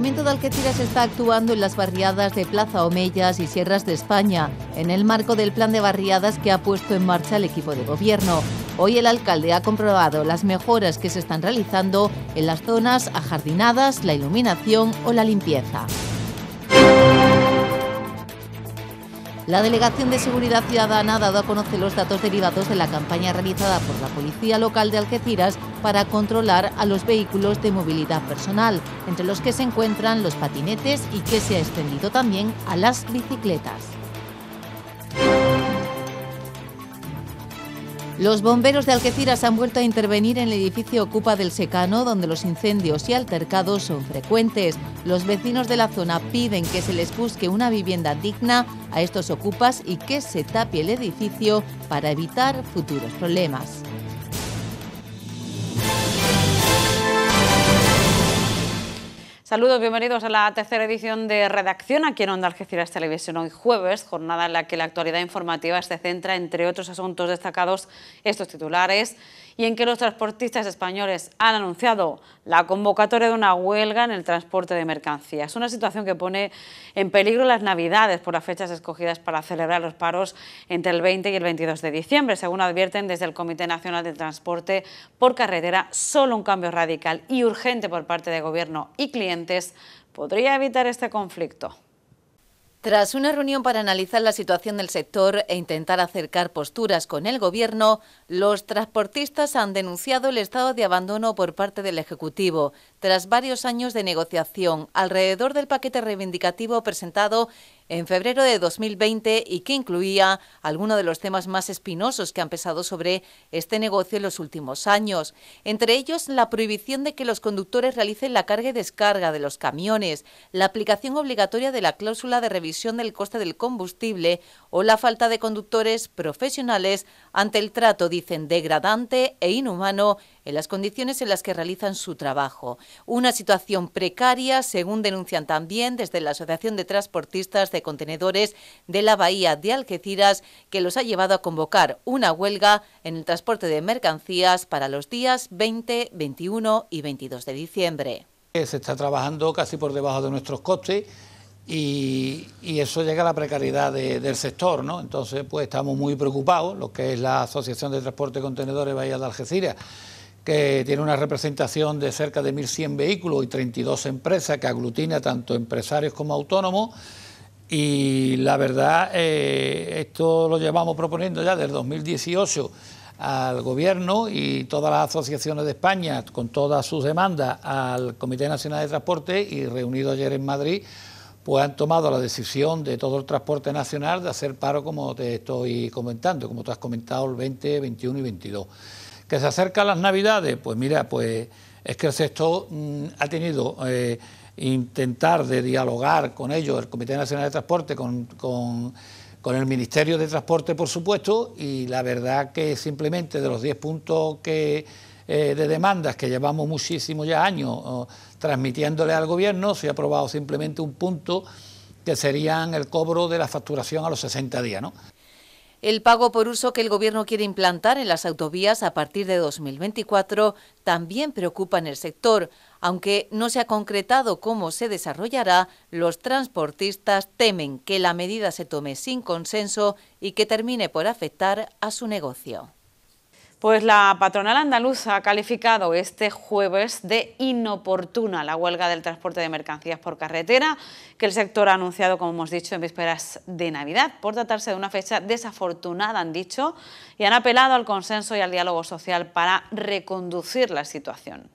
movimiento de Algeciras está actuando en las barriadas de Plaza Omellas y Sierras de España, en el marco del plan de barriadas que ha puesto en marcha el equipo de gobierno. Hoy el alcalde ha comprobado las mejoras que se están realizando en las zonas ajardinadas, la iluminación o la limpieza. La Delegación de Seguridad Ciudadana ha dado a conocer los datos derivados de la campaña realizada por la Policía Local de Algeciras para controlar a los vehículos de movilidad personal, entre los que se encuentran los patinetes y que se ha extendido también a las bicicletas. Los bomberos de Algeciras han vuelto a intervenir en el edificio Ocupa del Secano, donde los incendios y altercados son frecuentes. Los vecinos de la zona piden que se les busque una vivienda digna a estos ocupas y que se tapie el edificio para evitar futuros problemas. Saludos, bienvenidos a la tercera edición de Redacción aquí en Onda Algeciras Televisión. Hoy jueves, jornada en la que la actualidad informativa se centra, entre otros asuntos destacados, estos titulares y en que los transportistas españoles han anunciado la convocatoria de una huelga en el transporte de mercancías. Una situación que pone en peligro las navidades por las fechas escogidas para celebrar los paros entre el 20 y el 22 de diciembre. Según advierten desde el Comité Nacional de Transporte por Carretera, solo un cambio radical y urgente por parte de Gobierno y clientes podría evitar este conflicto. Tras una reunión para analizar la situación del sector e intentar acercar posturas con el Gobierno, los transportistas han denunciado el estado de abandono por parte del Ejecutivo, tras varios años de negociación alrededor del paquete reivindicativo presentado en febrero de 2020 y que incluía algunos de los temas más espinosos que han pesado sobre este negocio en los últimos años, entre ellos la prohibición de que los conductores realicen la carga y descarga de los camiones, la aplicación obligatoria de la cláusula de revisión del coste del combustible o la falta de conductores profesionales ante el trato, dicen, degradante e inhumano en las condiciones en las que realizan su trabajo. Una situación precaria, según denuncian también desde la Asociación de Transportistas de Contenedores de la Bahía de Algeciras, que los ha llevado a convocar una huelga en el transporte de mercancías para los días 20, 21 y 22 de diciembre. Eh, se está trabajando casi por debajo de nuestros costes y, eso llega a la precariedad del sector, ¿no? Entonces, pues estamos muy preocupados, lo que es la Asociación de Transporte de Contenedores Bahía de Algeciras, que tiene una representación de cerca de 1.100 vehículos y 32 empresas, que aglutina tanto empresarios como autónomos. Y la verdad, eh, esto lo llevamos proponiendo ya desde 2018 al gobierno y todas las asociaciones de España con todas sus demandas al Comité Nacional de Transporte y reunido ayer en Madrid, pues han tomado la decisión de todo el transporte nacional de hacer paro como te estoy comentando, como tú has comentado el 20, 21 y 22. ¿Que se acercan las navidades? Pues mira, pues es que el sexto mm, ha tenido eh, intentar de dialogar con ellos, el Comité Nacional de Transporte, con, el Ministerio de Transporte, por supuesto, y la verdad que simplemente de los 10 puntos que, eh, de demandas que llevamos muchísimos ya años transmitiéndole al gobierno, se ha aprobado simplemente un punto que serían el cobro de la facturación a los 60 días, ¿no? El pago por uso que el Gobierno quiere implantar en las autovías a partir de 2024 también preocupa en el sector. Aunque no se ha concretado cómo se desarrollará, los transportistas temen que la medida se tome sin consenso y que termine por afectar a su negocio. Pues la patronal andaluza ha calificado este jueves de inoportuna la huelga del transporte de mercancías por carretera que el sector ha anunciado, como hemos dicho, en vísperas de Navidad, por tratarse de una fecha desafortunada, han dicho, y han apelado al consenso y al diálogo social para reconducir la situación.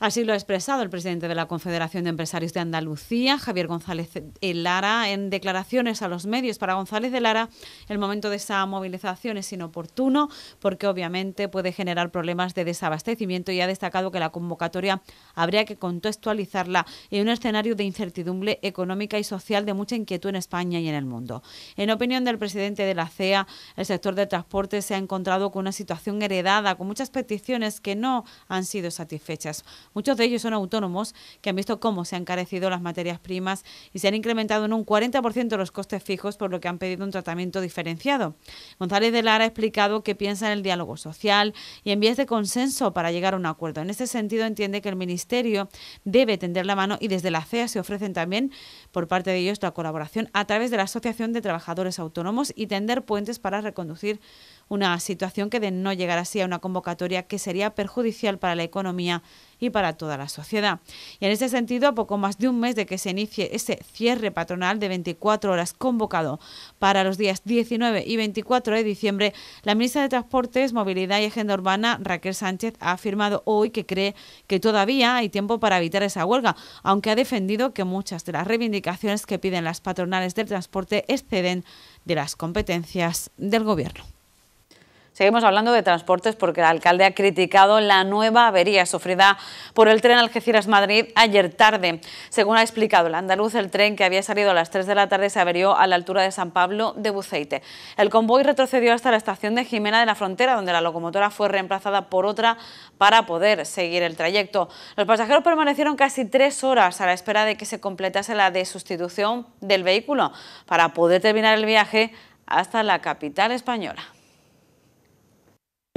Así lo ha expresado el presidente de la Confederación de Empresarios de Andalucía, Javier González de Lara, en declaraciones a los medios. Para González de Lara, el momento de esa movilización es inoportuno porque obviamente puede generar problemas de desabastecimiento y ha destacado que la convocatoria habría que contextualizarla en un escenario de incertidumbre económica y social de mucha inquietud en España y en el mundo. En opinión del presidente de la CEA, el sector de transporte se ha encontrado con una situación heredada, con muchas peticiones que no han sido satisfechas. Muchos de ellos son autónomos que han visto cómo se han carecido las materias primas y se han incrementado en un 40% los costes fijos, por lo que han pedido un tratamiento diferenciado. González de Lara ha explicado que piensa en el diálogo social y en vías de consenso para llegar a un acuerdo. En este sentido, entiende que el Ministerio debe tender la mano y desde la CEA se ofrecen también por parte de ellos la colaboración a través de la Asociación de Trabajadores Autónomos y tender puentes para reconducir una situación que de no llegar así a una convocatoria que sería perjudicial para la economía y para toda la sociedad. Y en ese sentido, a poco más de un mes de que se inicie ese cierre patronal de 24 horas convocado para los días 19 y 24 de diciembre, la ministra de Transportes, Movilidad y Agenda Urbana, Raquel Sánchez, ha afirmado hoy que cree que todavía hay tiempo para evitar esa huelga, aunque ha defendido que muchas de las reivindicaciones que piden las patronales del transporte exceden de las competencias del Gobierno. Seguimos hablando de transportes porque el alcalde ha criticado la nueva avería sufrida por el tren Algeciras-Madrid ayer tarde. Según ha explicado el andaluz, el tren que había salido a las 3 de la tarde se averió a la altura de San Pablo de Buceite. El convoy retrocedió hasta la estación de Jimena de la Frontera, donde la locomotora fue reemplazada por otra para poder seguir el trayecto. Los pasajeros permanecieron casi tres horas a la espera de que se completase la desustitución del vehículo para poder terminar el viaje hasta la capital española.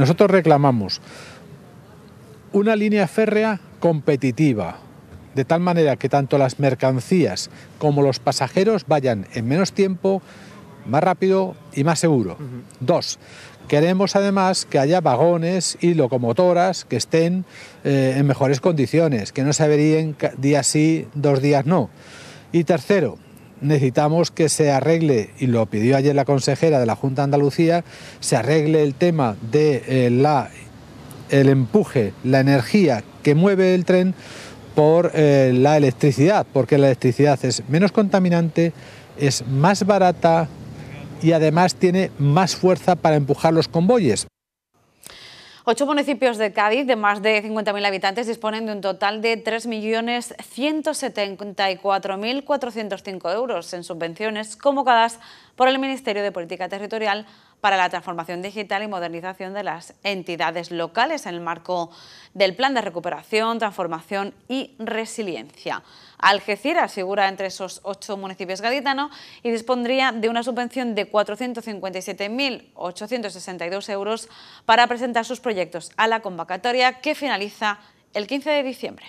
Nosotros reclamamos una línea férrea competitiva, de tal manera que tanto las mercancías como los pasajeros vayan en menos tiempo, más rápido y más seguro. Dos, queremos además que haya vagones y locomotoras que estén eh, en mejores condiciones, que no se averíen día sí, dos días no. Y tercero, necesitamos que se arregle, y lo pidió ayer la consejera de la Junta de Andalucía, se arregle el tema de eh, el empuje, la energía que mueve el tren por eh, la electricidad, porque la electricidad es menos contaminante, es más barata y además tiene más fuerza para empujar los convoyes. Ocho municipios de Cádiz, de más de 50.000 habitantes, disponen de un total de 3.174.405 euros en subvenciones convocadas por el Ministerio de Política Territorial para la Transformación Digital y Modernización de las Entidades Locales en el marco del Plan de Recuperación, Transformación y Resiliencia. Algeciras figura entre esos ocho municipios gaditanos y dispondría de una subvención de 457.862 euros para presentar sus proyectos a la convocatoria que finaliza el 15 de diciembre.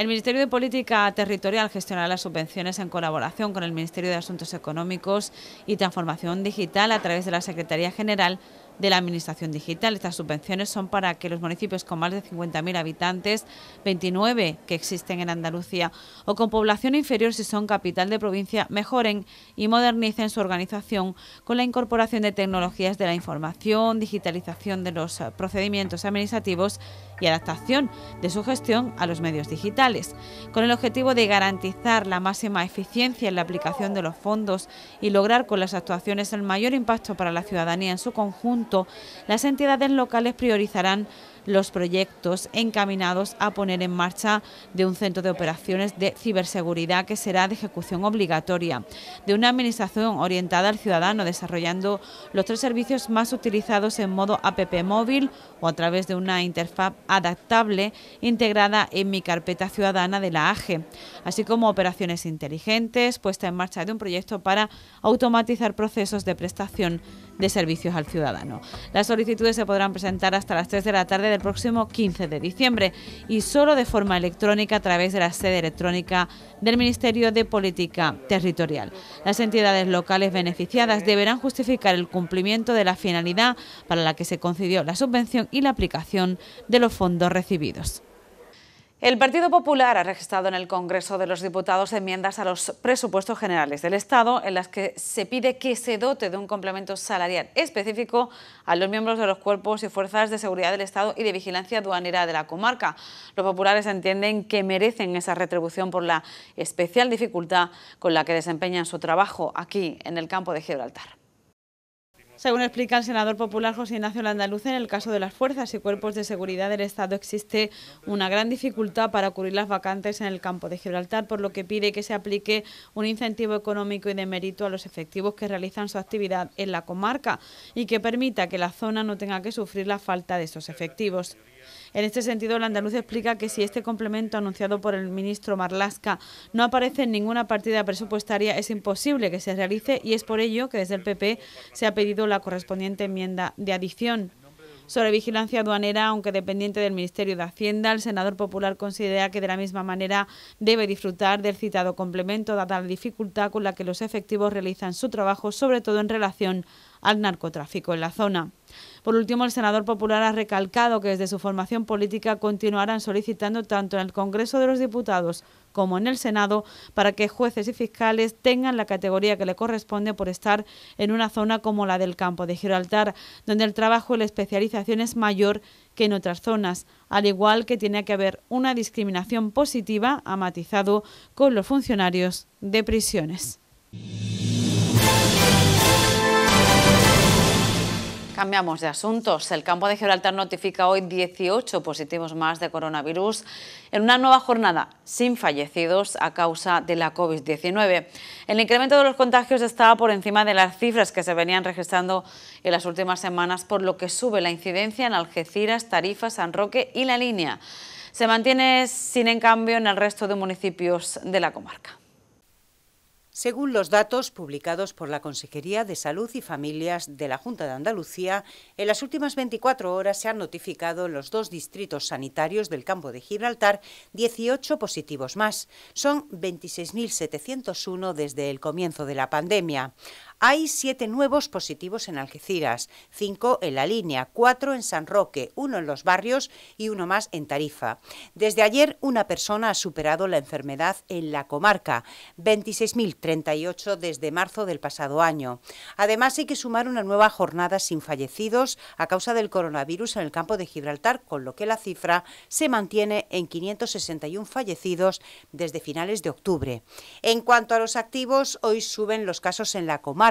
El Ministerio de Política Territorial gestionará las subvenciones en colaboración con el Ministerio de Asuntos Económicos y Transformación Digital a través de la Secretaría General de la Administración Digital. Estas subvenciones son para que los municipios con más de 50.000 habitantes, 29 que existen en Andalucía, o con población inferior si son capital de provincia, mejoren y modernicen su organización con la incorporación de tecnologías de la información, digitalización de los procedimientos administrativos y adaptación de su gestión a los medios digitales, con el objetivo de garantizar la máxima eficiencia en la aplicación de los fondos y lograr con las actuaciones el mayor impacto para la ciudadanía en su conjunto, las entidades locales priorizarán los proyectos encaminados a poner en marcha de un centro de operaciones de ciberseguridad que será de ejecución obligatoria, de una administración orientada al ciudadano desarrollando los tres servicios más utilizados en modo app móvil o a través de una interfaz adaptable integrada en mi carpeta ciudadana de la AGE, así como operaciones inteligentes, puesta en marcha de un proyecto para automatizar procesos de prestación de Servicios al Ciudadano. Las solicitudes se podrán presentar hasta las 3 de la tarde del próximo 15 de diciembre y solo de forma electrónica a través de la sede electrónica del Ministerio de Política Territorial. Las entidades locales beneficiadas deberán justificar el cumplimiento de la finalidad para la que se concedió la subvención y la aplicación de los fondos recibidos. El Partido Popular ha registrado en el Congreso de los Diputados enmiendas a los presupuestos generales del Estado en las que se pide que se dote de un complemento salarial específico a los miembros de los cuerpos y fuerzas de seguridad del Estado y de vigilancia aduanera de la comarca. Los populares entienden que merecen esa retribución por la especial dificultad con la que desempeñan su trabajo aquí en el campo de Gibraltar. Según explica el senador popular José Ignacio Landaluz, en el caso de las fuerzas y cuerpos de seguridad del Estado existe una gran dificultad para cubrir las vacantes en el campo de Gibraltar, por lo que pide que se aplique un incentivo económico y de mérito a los efectivos que realizan su actividad en la comarca y que permita que la zona no tenga que sufrir la falta de esos efectivos. En este sentido, el andaluz explica que si este complemento anunciado por el ministro Marlasca no aparece en ninguna partida presupuestaria, es imposible que se realice y es por ello que desde el PP se ha pedido la correspondiente enmienda de adición sobre vigilancia aduanera, aunque dependiente del Ministerio de Hacienda. El senador popular considera que de la misma manera debe disfrutar del citado complemento, dada la dificultad con la que los efectivos realizan su trabajo, sobre todo en relación al narcotráfico en la zona. Por último, el senador popular ha recalcado que desde su formación política continuarán solicitando tanto en el Congreso de los Diputados como en el Senado para que jueces y fiscales tengan la categoría que le corresponde por estar en una zona como la del campo de Gibraltar, donde el trabajo y la especialización es mayor que en otras zonas, al igual que tiene que haber una discriminación positiva, amatizado, con los funcionarios de prisiones. Cambiamos de asuntos. El campo de Gibraltar notifica hoy 18 positivos más de coronavirus en una nueva jornada sin fallecidos a causa de la COVID-19. El incremento de los contagios estaba por encima de las cifras que se venían registrando en las últimas semanas, por lo que sube la incidencia en Algeciras, Tarifa, San Roque y La Línea. Se mantiene sin en cambio en el resto de municipios de la comarca. Según los datos publicados por la Consejería de Salud y Familias de la Junta de Andalucía, en las últimas 24 horas se han notificado en los dos distritos sanitarios del campo de Gibraltar 18 positivos más. Son 26.701 desde el comienzo de la pandemia. Hay siete nuevos positivos en Algeciras, cinco en La Línea, cuatro en San Roque, uno en Los Barrios y uno más en Tarifa. Desde ayer, una persona ha superado la enfermedad en la comarca, 26.038 desde marzo del pasado año. Además, hay que sumar una nueva jornada sin fallecidos a causa del coronavirus en el campo de Gibraltar, con lo que la cifra se mantiene en 561 fallecidos desde finales de octubre. En cuanto a los activos, hoy suben los casos en la comarca,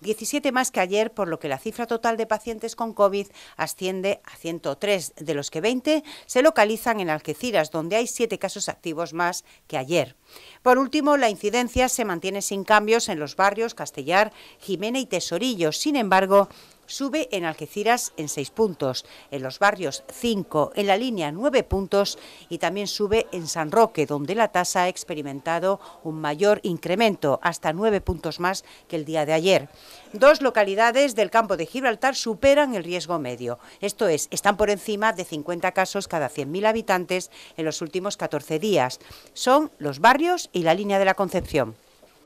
17 más que ayer, por lo que la cifra total de pacientes con COVID asciende a 103, de los que 20 se localizan en Algeciras, donde hay 7 casos activos más que ayer. Por último, la incidencia se mantiene sin cambios en los barrios Castellar, Jimena y Tesorillo. Sin embargo, sube en Algeciras en seis puntos, en los barrios cinco, en la línea nueve puntos y también sube en San Roque, donde la tasa ha experimentado un mayor incremento, hasta nueve puntos más que el día de ayer. Dos localidades del campo de Gibraltar superan el riesgo medio, esto es, están por encima de 50 casos cada 100.000 habitantes en los últimos 14 días. Son los barrios y la línea de la Concepción.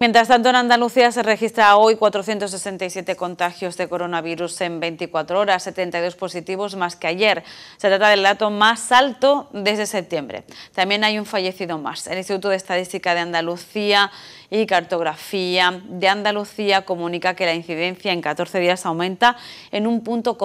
Mientras tanto, en Andalucía se registra hoy 467 contagios de coronavirus en 24 horas, 72 positivos más que ayer. Se trata del dato más alto desde septiembre. También hay un fallecido más. El Instituto de Estadística de Andalucía y Cartografía de Andalucía comunica que la incidencia en 14 días aumenta en un punto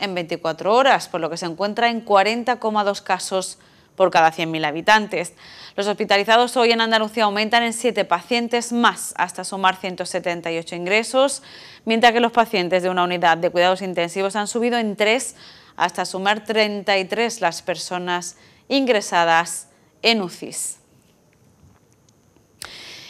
en 24 horas, por lo que se encuentra en 40,2 casos por cada 100.000 habitantes. Los hospitalizados hoy en Andalucía aumentan en 7 pacientes más, hasta sumar 178 ingresos, mientras que los pacientes de una unidad de cuidados intensivos han subido en 3, hasta sumar 33 las personas ingresadas en UCIS.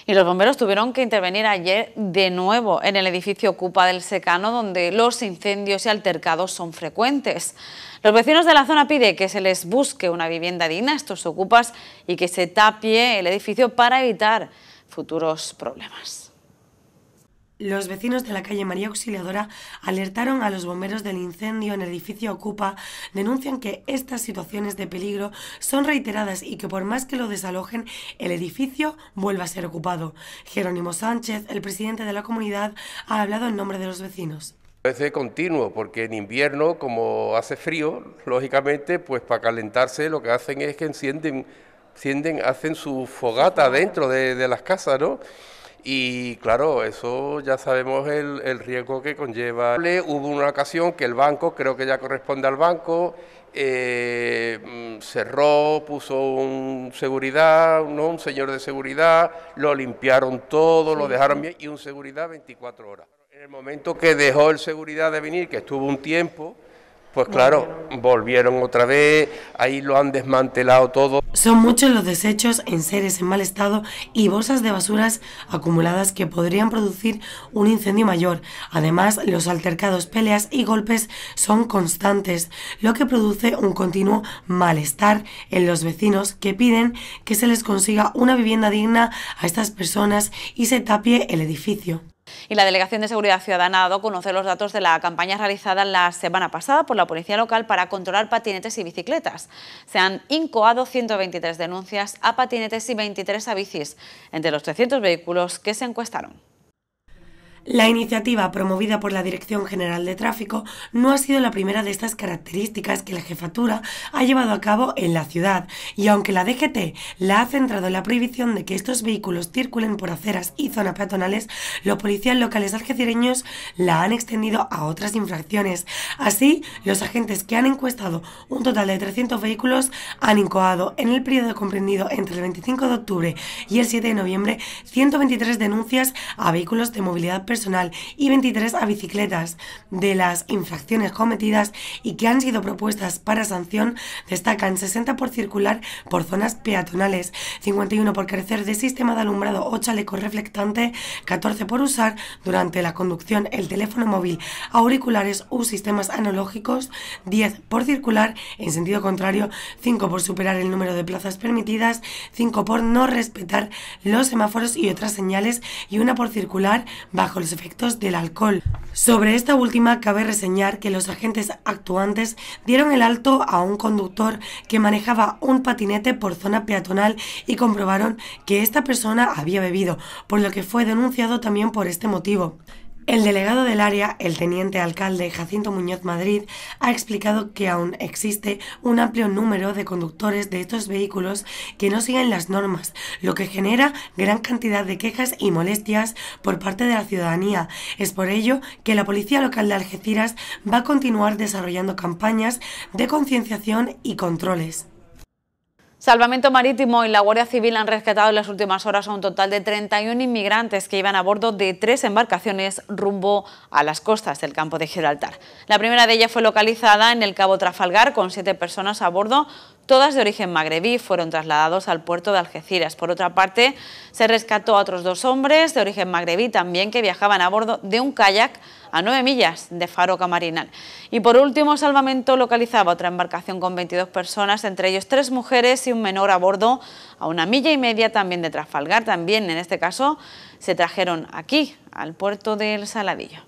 Y los bomberos tuvieron que intervenir ayer de nuevo en el edificio Ocupa del Secano, donde los incendios y altercados son frecuentes. Los vecinos de la zona piden que se les busque una vivienda digna a estos ocupas y que se tapie el edificio para evitar futuros problemas. Los vecinos de la calle María Auxiliadora alertaron a los bomberos del incendio en el edificio Ocupa, denuncian que estas situaciones de peligro son reiteradas y que por más que lo desalojen, el edificio vuelva a ser ocupado. Jerónimo Sánchez, el presidente de la comunidad, ha hablado en nombre de los vecinos. Es de continuo, porque en invierno, como hace frío, lógicamente, pues para calentarse lo que hacen es que encienden, encienden hacen su fogata dentro de, las casas, ¿no? Y claro, eso ya sabemos el, riesgo que conlleva. Hubo una ocasión que el banco, creo que ya corresponde al banco, eh, mm, cerró, puso un seguridad, ¿no? un señor de seguridad, lo limpiaron todo, lo dejaron bien y un seguridad 24 horas. En el momento que dejó el seguridad de venir, que estuvo un tiempo, pues claro, volvieron otra vez, ahí lo han desmantelado todo. Son muchos los desechos, en seres en mal estado y bolsas de basuras acumuladas que podrían producir un incendio mayor. Además, los altercados, peleas y golpes son constantes, lo que produce un continuo malestar en los vecinos que piden que se les consiga una vivienda digna a estas personas y se tapie el edificio y la Delegación de Seguridad Ciudadana ha dado a conocer los datos de la campaña realizada la semana pasada por la Policía Local para controlar patinetes y bicicletas. Se han incoado 123 denuncias a patinetes y 23 a bicis, entre los 300 vehículos que se encuestaron. La iniciativa promovida por la Dirección General de Tráfico no ha sido la primera de estas características que la jefatura ha llevado a cabo en la ciudad y aunque la DGT la ha centrado en la prohibición de que estos vehículos circulen por aceras y zonas peatonales, los policías locales algecireños la han extendido a otras infracciones. Así, los agentes que han encuestado un total de 300 vehículos han incoado en el periodo comprendido entre el 25 de octubre y el 7 de noviembre 123 denuncias a vehículos de movilidad personal y 23 a bicicletas. De las infracciones cometidas y que han sido propuestas para sanción, destacan 60 por circular por zonas peatonales, 51 por crecer de sistema de alumbrado o chaleco reflectante, 14 por usar durante la conducción el teléfono móvil, auriculares u sistemas analógicos, 10 por circular en sentido contrario, 5 por superar el número de plazas permitidas, 5 por no respetar los semáforos y otras señales y una por circular bajo los efectos del alcohol. Sobre esta última cabe reseñar que los agentes actuantes dieron el alto a un conductor que manejaba un patinete por zona peatonal y comprobaron que esta persona había bebido, por lo que fue denunciado también por este motivo. El delegado del área, el teniente alcalde Jacinto Muñoz Madrid, ha explicado que aún existe un amplio número de conductores de estos vehículos que no siguen las normas, lo que genera gran cantidad de quejas y molestias por parte de la ciudadanía. Es por ello que la Policía Local de Algeciras va a continuar desarrollando campañas de concienciación y controles. Salvamento Marítimo y la Guardia Civil han rescatado en las últimas horas a un total de 31 inmigrantes que iban a bordo de tres embarcaciones rumbo a las costas del campo de Gibraltar. La primera de ellas fue localizada en el Cabo Trafalgar con siete personas a bordo, todas de origen magrebí, fueron trasladados al puerto de Algeciras. Por otra parte, se rescató a otros dos hombres de origen magrebí también que viajaban a bordo de un kayak a nueve millas de Faro Camarinal. Y por último, Salvamento localizaba otra embarcación con 22 personas, entre ellos tres mujeres y un menor a bordo, a una milla y media también de Trafalgar. También, en este caso, se trajeron aquí, al puerto del Saladillo.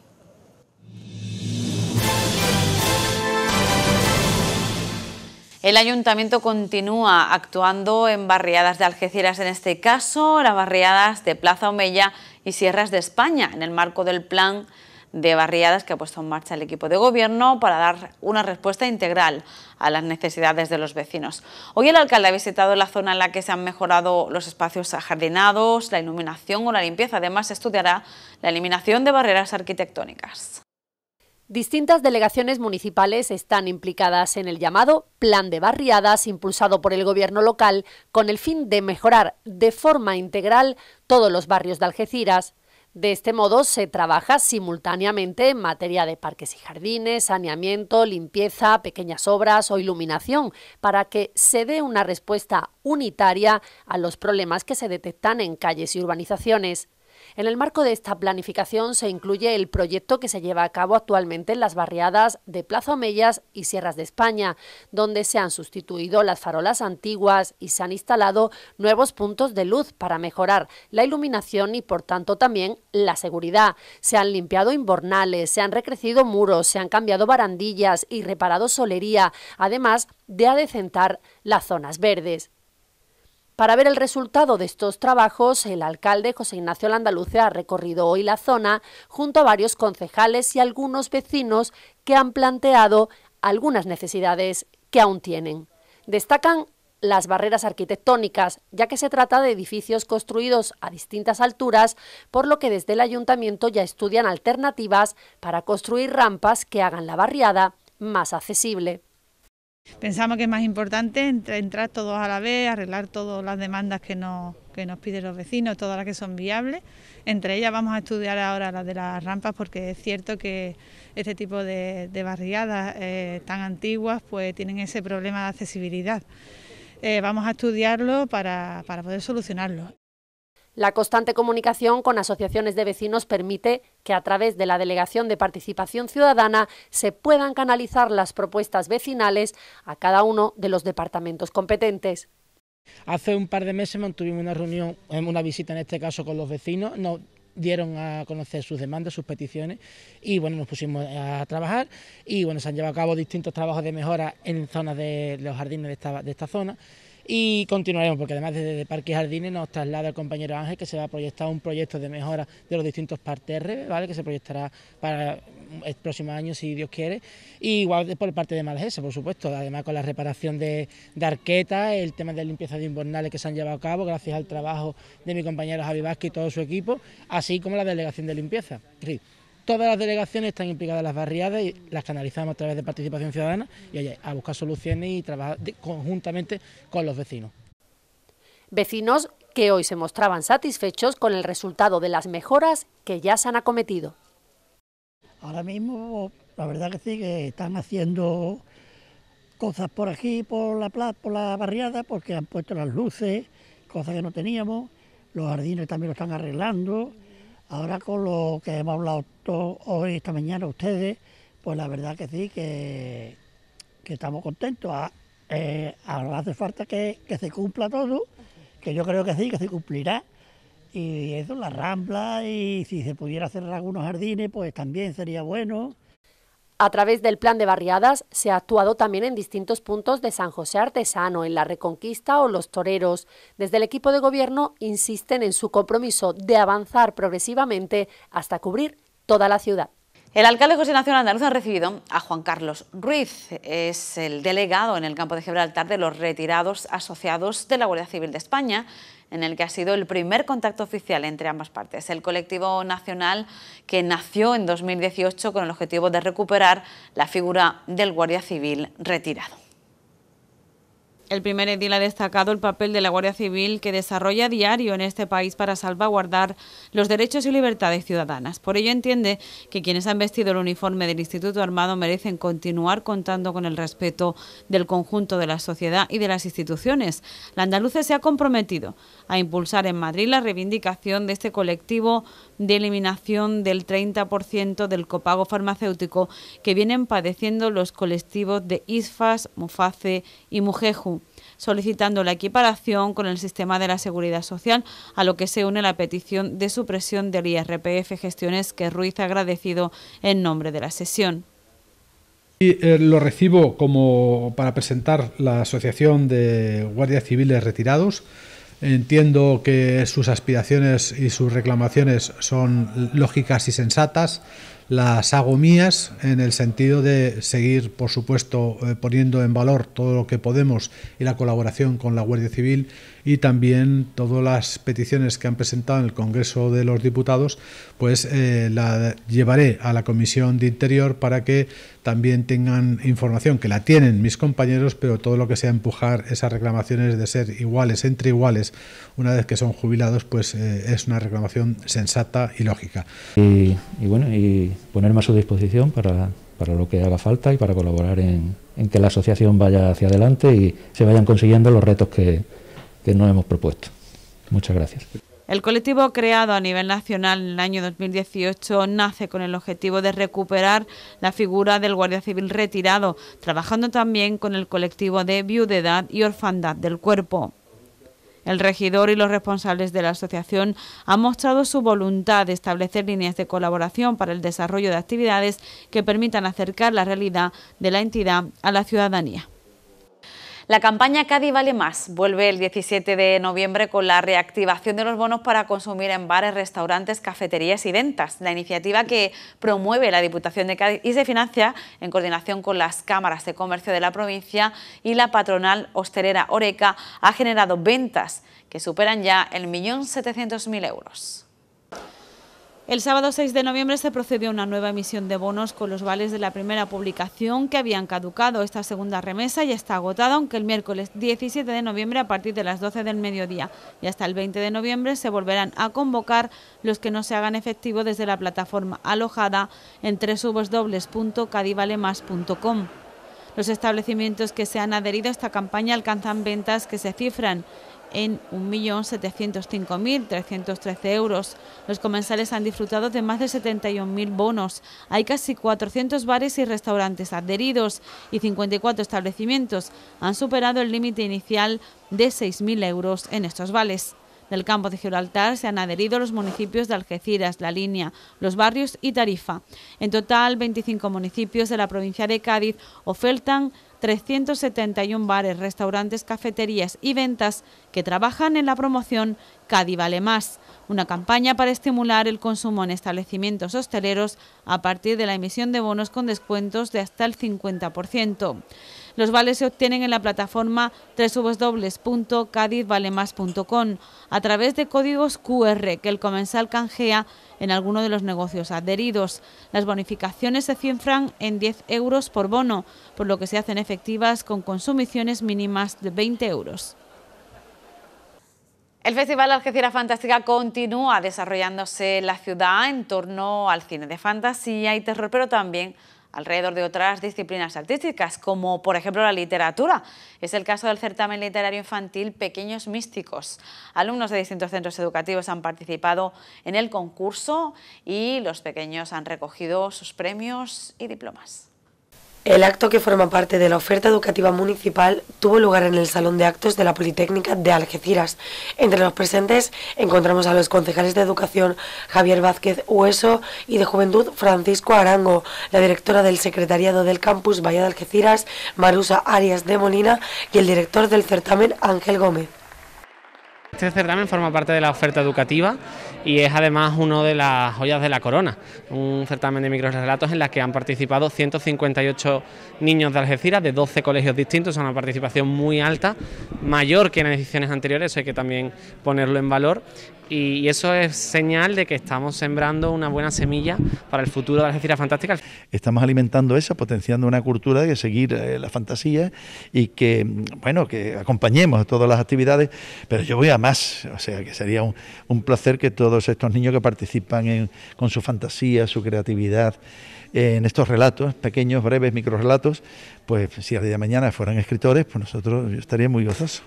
El ayuntamiento continúa actuando en barriadas de Algeciras, en este caso las barriadas de Plaza Omeya... y Sierras de España, en el marco del plan de barriadas que ha puesto en marcha el equipo de gobierno para dar una respuesta integral a las necesidades de los vecinos. Hoy el alcalde ha visitado la zona en la que se han mejorado los espacios ajardinados, la iluminación o la limpieza. Además, estudiará la eliminación de barreras arquitectónicas. Distintas delegaciones municipales están implicadas en el llamado Plan de Barriadas impulsado por el Gobierno local con el fin de mejorar de forma integral todos los barrios de Algeciras de este modo se trabaja simultáneamente en materia de parques y jardines, saneamiento, limpieza, pequeñas obras o iluminación, para que se dé una respuesta unitaria a los problemas que se detectan en calles y urbanizaciones. En el marco de esta planificación se incluye el proyecto que se lleva a cabo actualmente en las barriadas de Plaza Omellas y Sierras de España, donde se han sustituido las farolas antiguas y se han instalado nuevos puntos de luz para mejorar la iluminación y, por tanto, también la seguridad. Se han limpiado inbornales, se han recrecido muros, se han cambiado barandillas y reparado solería, además de adecentar las zonas verdes. Para ver el resultado de estos trabajos, el alcalde José Ignacio Landaluce ha recorrido hoy la zona junto a varios concejales y algunos vecinos que han planteado algunas necesidades que aún tienen. Destacan las barreras arquitectónicas, ya que se trata de edificios construidos a distintas alturas, por lo que desde el ayuntamiento ya estudian alternativas para construir rampas que hagan la barriada más accesible. Pensamos que es más importante entrar todos a la vez, arreglar todas las demandas que nos, piden los vecinos, todas las que son viables. Entre ellas vamos a estudiar ahora las de las rampas porque es cierto que este tipo de, barriadas eh, tan antiguas pues tienen ese problema de accesibilidad. Eh, vamos a estudiarlo para poder solucionarlo. La constante comunicación con asociaciones de vecinos permite que a través de la Delegación de Participación Ciudadana se puedan canalizar las propuestas vecinales a cada uno de los departamentos competentes. Hace un par de meses mantuvimos una reunión, em, una visita en este caso con los vecinos, nos dieron a conocer sus demandas, sus peticiones y bueno, nos pusimos a trabajar y bueno, se han llevado a cabo distintos trabajos de mejora en zonas de los jardines de esta, de esta zona y continuaremos, porque además desde Parque y Jardines nos traslada el compañero Ángel que se va a proyectar un proyecto de mejora de los distintos parterres, ¿vale? que se proyectará para el próximo año, si Dios quiere, y igual por parte de Malgesa, por supuesto, además con la reparación de, de arquetas, el tema de limpieza de invernales que se han llevado a cabo, gracias al trabajo de mi compañero Javi Vázquez y todo su equipo, así como la delegación de limpieza. Todas las delegaciones están implicadas en las barriadas y las canalizamos a través de participación ciudadana y a buscar soluciones y trabajar conjuntamente con los vecinos. Vecinos que hoy se mostraban satisfechos con el resultado de las mejoras que ya se han acometido. Ahora mismo, la verdad que sí, que están haciendo cosas por aquí, por la, por la barriada, porque han puesto las luces, cosas que no teníamos, los jardines también lo están arreglando, Ahora con lo que hemos hablado todo, hoy, esta mañana, ustedes, pues la verdad que sí, que, estamos contentos. Ah, eh, ahora hace falta que, se cumpla todo, que yo creo que sí, que se cumplirá. Y eso, la rambla, y si se pudiera cerrar algunos jardines, pues también sería bueno. A través del plan de barriadas se ha actuado también en distintos puntos de San José Artesano, en la Reconquista o los Toreros. Desde el equipo de gobierno insisten en su compromiso de avanzar progresivamente hasta cubrir toda la ciudad. El alcalde José Nacional Andaluz ha recibido a Juan Carlos Ruiz, es el delegado en el campo de Gibraltar de los retirados asociados de la Guardia Civil de España, en el que ha sido el primer contacto oficial entre ambas partes. El colectivo nacional que nació en 2018 con el objetivo de recuperar la figura del Guardia Civil retirado. El primer edil ha destacado el papel de la Guardia Civil que desarrolla diario en este país para salvaguardar los derechos y libertades ciudadanas. Por ello entiende que quienes han vestido el uniforme del Instituto Armado merecen continuar contando con el respeto del conjunto de la sociedad y de las instituciones. La andaluza se ha comprometido a impulsar en Madrid la reivindicación de este colectivo de eliminación del 30% del copago farmacéutico que vienen padeciendo los colectivos de ISFAS, MUFACE y MUJEJU solicitando la equiparación con el sistema de la seguridad social, a lo que se une la petición de supresión del IRPF gestiones que Ruiz ha agradecido en nombre de la sesión. Eh, lo recibo como para presentar la Asociación de Guardias Civiles Retirados. Entiendo que sus aspiraciones y sus reclamaciones son lógicas y sensatas las hago mías en el sentido de seguir, por supuesto, eh, poniendo en valor todo lo que podemos y la colaboración con la Guardia Civil y también todas las peticiones que han presentado en el Congreso de los Diputados, pues eh, la llevaré a la Comisión de Interior para que también tengan información, que la tienen mis compañeros, pero todo lo que sea empujar esas reclamaciones de ser iguales entre iguales, una vez que son jubilados, pues eh, es una reclamación sensata y lógica. Y, bueno, y ponerme a su disposición para, lo que haga falta y para colaborar en, que la asociación vaya hacia adelante y se vayan consiguiendo los retos que, que nos hemos propuesto. Muchas gracias. El colectivo creado a nivel nacional en el año 2018 nace con el objetivo de recuperar la figura del Guardia Civil retirado, trabajando también con el colectivo de viudedad y orfandad del cuerpo. El regidor y los responsables de la asociación han mostrado su voluntad de establecer líneas de colaboración para el desarrollo de actividades que permitan acercar la realidad de la entidad a la ciudadanía. La campaña Cádiz vale más vuelve el 17 de noviembre con la reactivación de los bonos para consumir en bares, restaurantes, cafeterías y ventas. La iniciativa que promueve la Diputación de Cádiz y se financia en coordinación con las cámaras de comercio de la provincia y la patronal hostelera Oreca ha generado ventas que superan ya el millón setecientos mil euros. El sábado 6 de noviembre se procedió a una nueva emisión de bonos con los vales de la primera publicación que habían caducado. Esta segunda remesa ya está agotada, aunque el miércoles 17 de noviembre a partir de las 12 del mediodía y hasta el 20 de noviembre se volverán a convocar los que no se hagan efectivo desde la plataforma alojada en www.cadivalemas.com. Los establecimientos que se han adherido a esta campaña alcanzan ventas que se cifran en 1.705.313 euros. Los comensales han disfrutado de más de 71.000 bonos. Hay casi 400 bares y restaurantes adheridos y 54 establecimientos han superado el límite inicial de 6.000 euros en estos vales. Del campo de Gibraltar se han adherido los municipios de Algeciras, La Línea, Los Barrios y Tarifa. En total, 25 municipios de la provincia de Cádiz ofertan 371 bares, restaurantes, cafeterías y ventas que trabajan en la promoción Cádiz Vale Más, una campaña para estimular el consumo en establecimientos hosteleros a partir de la emisión de bonos con descuentos de hasta el 50%. Los vales se obtienen en la plataforma www.cadizvalemas.com a través de códigos QR que el comensal canjea en alguno de los negocios adheridos. Las bonificaciones se cifran en 10 euros por bono, por lo que se hacen efectivas con consumiciones mínimas de 20 euros. El Festival Algeciras Fantástica continúa desarrollándose en la ciudad en torno al cine de fantasía y terror, pero también alrededor de otras disciplinas artísticas, como por ejemplo la literatura. Es el caso del certamen literario infantil Pequeños Místicos. Alumnos de distintos centros educativos han participado en el concurso y los pequeños han recogido sus premios y diplomas. El acto que forma parte de la oferta educativa municipal tuvo lugar en el Salón de Actos de la Politécnica de Algeciras. Entre los presentes encontramos a los concejales de Educación Javier Vázquez Hueso y de Juventud Francisco Arango, la directora del Secretariado del Campus Valle de Algeciras, Marusa Arias de Molina y el director del certamen Ángel Gómez. Este certamen forma parte de la oferta educativa y es además uno de las joyas de la corona, un certamen de microrelatos en la que han participado 158 niños de Algeciras de 12 colegios distintos, una participación muy alta, mayor que en ediciones anteriores, eso hay que también ponerlo en valor y eso es señal de que estamos sembrando una buena semilla para el futuro de Algeciras Fantástica. Estamos alimentando eso, potenciando una cultura de seguir eh, la fantasía y que, bueno, que acompañemos todas las actividades, pero yo voy a más. O sea, que sería un, placer que todos estos niños que participan con su fantasía, su creatividad, en estos relatos, pequeños, breves, microrelatos, pues si a día de mañana fueran escritores, pues nosotros estaríamos muy gozoso.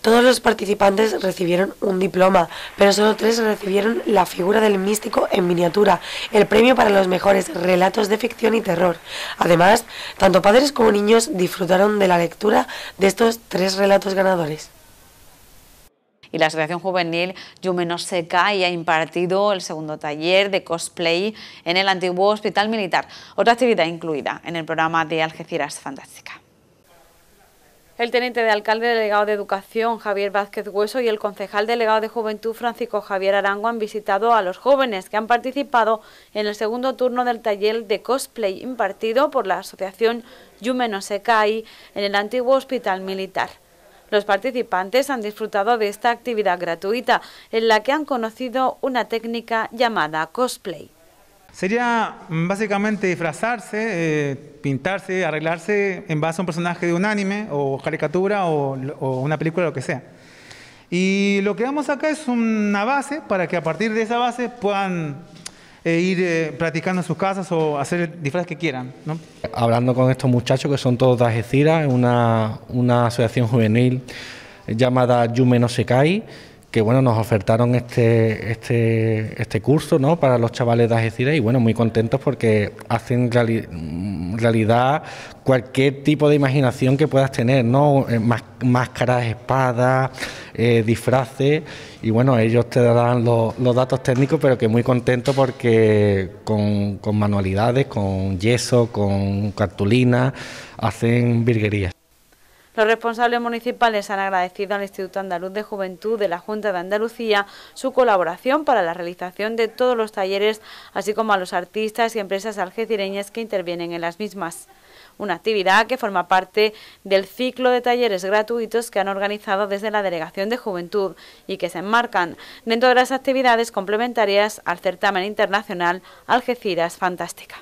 Todos los participantes recibieron un diploma, pero solo tres recibieron la figura del místico en miniatura, el premio para los mejores relatos de ficción y terror. Además, tanto padres como niños disfrutaron de la lectura de estos tres relatos ganadores y la Asociación Juvenil Yumeno ha impartido el segundo taller de cosplay en el antiguo Hospital Militar, otra actividad incluida en el programa de Algeciras Fantástica. El teniente de alcalde delegado de Educación, Javier Vázquez Hueso, y el concejal delegado de Juventud, Francisco Javier Arango, han visitado a los jóvenes que han participado en el segundo turno del taller de cosplay impartido por la asociación Yumeno en el antiguo Hospital Militar. Los participantes han disfrutado de esta actividad gratuita en la que han conocido una técnica llamada cosplay. Sería mm, básicamente disfrazarse, eh, pintarse, arreglarse en base a un personaje de un anime o caricatura o, una película, lo que sea. Y lo que damos acá es una base para que a partir de esa base puedan e ir eh, practicando en sus casas o hacer el disfraz que quieran. ¿no? Hablando con estos muchachos que son todos de Algeciras, una, una asociación juvenil llamada Yume no Sekai que bueno, nos ofertaron este, este, este, curso ¿no? para los chavales de Ajecira y bueno, muy contentos porque hacen realidad cualquier tipo de imaginación que puedas tener, ¿no? Eh, máscaras, espadas, eh, disfraces y bueno, ellos te darán los, datos técnicos, pero que muy contento porque con, con manualidades, con yeso, con cartulina, hacen virguerías. Los responsables municipales han agradecido al Instituto Andaluz de Juventud de la Junta de Andalucía su colaboración para la realización de todos los talleres, así como a los artistas y empresas algecireñas que intervienen en las mismas una actividad que forma parte del ciclo de talleres gratuitos que han organizado desde la Delegación de Juventud y que se enmarcan dentro de las actividades complementarias al certamen internacional Algeciras Fantástica.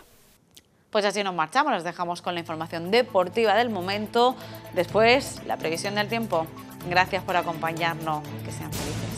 Pues así nos marchamos, nos dejamos con la información deportiva del momento, después la previsión del tiempo. Gracias por acompañarnos, que sean felices.